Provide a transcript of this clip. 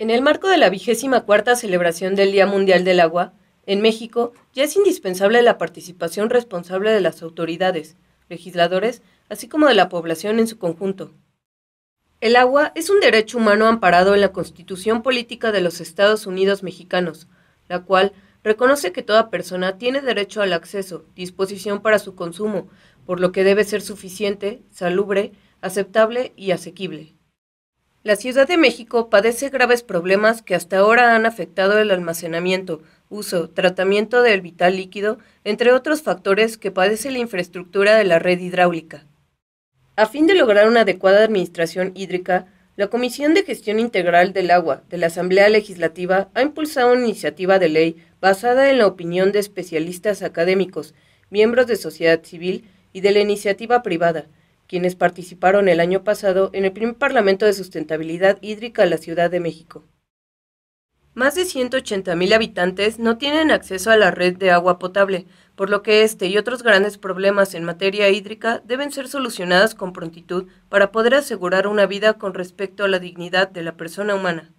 En el marco de la vigésima cuarta celebración del Día Mundial del Agua, en México ya es indispensable la participación responsable de las autoridades, legisladores, así como de la población en su conjunto. El agua es un derecho humano amparado en la Constitución Política de los Estados Unidos Mexicanos, la cual reconoce que toda persona tiene derecho al acceso, disposición para su consumo, por lo que debe ser suficiente, salubre, aceptable y asequible. La Ciudad de México padece graves problemas que hasta ahora han afectado el almacenamiento, uso, tratamiento del vital líquido, entre otros factores que padece la infraestructura de la red hidráulica. A fin de lograr una adecuada administración hídrica, la Comisión de Gestión Integral del Agua de la Asamblea Legislativa ha impulsado una iniciativa de ley basada en la opinión de especialistas académicos, miembros de sociedad civil y de la iniciativa privada, quienes participaron el año pasado en el primer Parlamento de Sustentabilidad Hídrica de la Ciudad de México. Más de 180.000 habitantes no tienen acceso a la red de agua potable, por lo que este y otros grandes problemas en materia hídrica deben ser solucionados con prontitud para poder asegurar una vida con respecto a la dignidad de la persona humana.